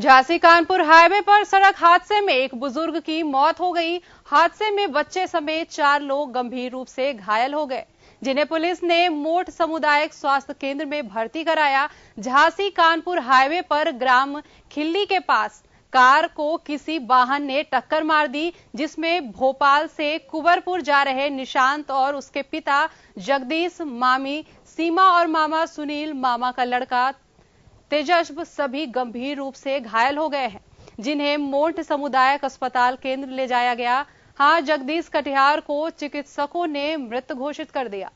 Jhansi Kanpur highway पर सड़क हादसे में एक बुजुर्ग की मौत हो गई हादसे में बच्चे समेत चार लोग गंभीर रूप से घायल हो गए जिन्हें पुलिस ने मोट सामुदायिक स्वास्थ्य केंद्र में भर्ती कराया झांसी कानपुर हाईवे पर ग्राम खिल्ली के पास कार को किसी वाहन ने टक्कर मार दी जिसमें भोपाल से कुबरपुर जा रहे निशांत और उसके पिता जगदीश मामी सीमा और मामा सुनील मामा का लड़का तेजस्व सभी गंभीर रूप से घायल हो गए हैं जिन्हें मोट समुदायक अस्पताल केंद्र ले जाया गया हां जगदीश कटिहार को चिकित्सकों ने मृत घोषित कर दिया